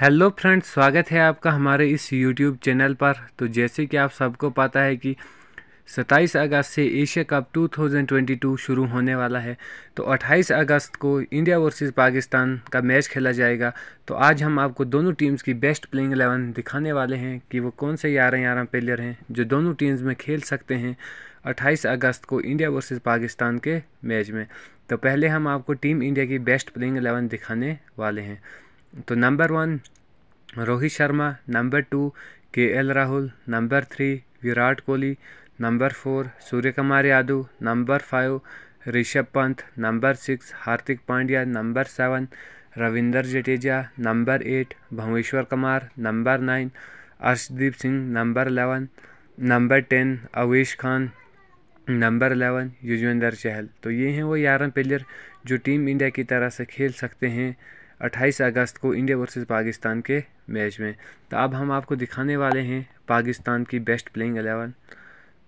hello friends स्वागत है आपका हमारे इस यूट्यूब चैनल पर तो जैसे कि आप सबको पता है कि 27 अगस्त से एशिया कप 2022 शुरू होने वाला है तो 28 अगस्त को इंडिया वर्सेस पाकिस्तान का मैच खेला जाएगा तो आज हम आपको दोनों टीम्स की बेस्ट प्लेइंग एलेवन दिखाने वाले हैं कि वो कौन से ग्यारह ग्यारह प्लेयर हैं जो दोनों टीम्स में खेल सकते हैं 28 अगस्त को इंडिया वर्सेज़ पाकिस्तान के मैच में तो पहले हम आपको टीम इंडिया की बेस्ट प्लेइंग एलेवन दिखाने वाले हैं तो number one Rohit Sharma number two K L Rahul number three Virat Kohli number four Surya Kumar Yadav number five Rishabh Pant number six Hardik Pandya number seven Ravinder Jadeja number eight Bhuvneshwar Kumar number nine Arshdeep Singh number eleven number ten Avesh Khan number eleven Yuzvendra Chahal तो ये हैं वो ग्यारह प्लेयर जो टीम इंडिया की तरह से खेल सकते हैं अट्ठाईस अगस्त को इंडिया वर्सेस पाकिस्तान के मैच में तो अब हम आपको दिखाने वाले हैं पाकिस्तान की बेस्ट प्लेइंग एलेवन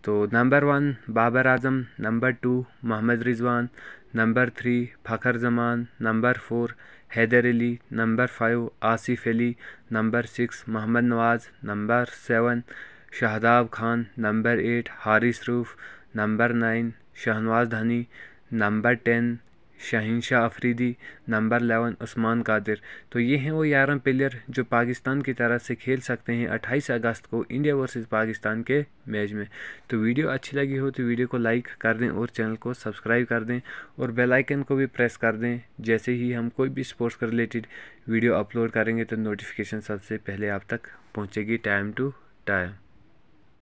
तो number one Babar Azam number two Mohammad Rizwan number three Fakhar Zaman number four Haider Ali number five Asif Ali number six Mohammad Nawaz number seven Shadab Khan number eight Haris Rauf number nine Shahnawaz Dahani number ten Shaheen Shah Afridi number eleven Usman Qadir तो ये हैं वो ग्यारह प्लेयर जो पाकिस्तान की तरफ से खेल सकते हैं अट्ठाईस अगस्त को इंडिया वर्सेस पाकिस्तान के मैच में तो वीडियो अच्छी लगी हो तो वीडियो को लाइक कर दें और चैनल को सब्सक्राइब कर दें और बेलाइकन को भी प्रेस कर दें जैसे ही हम कोई भी स्पोर्ट्स के रिलेटेड वीडियो अपलोड करेंगे तो नोटिफिकेशन सबसे पहले आप तक पहुँचेगी टाइम टू टाइम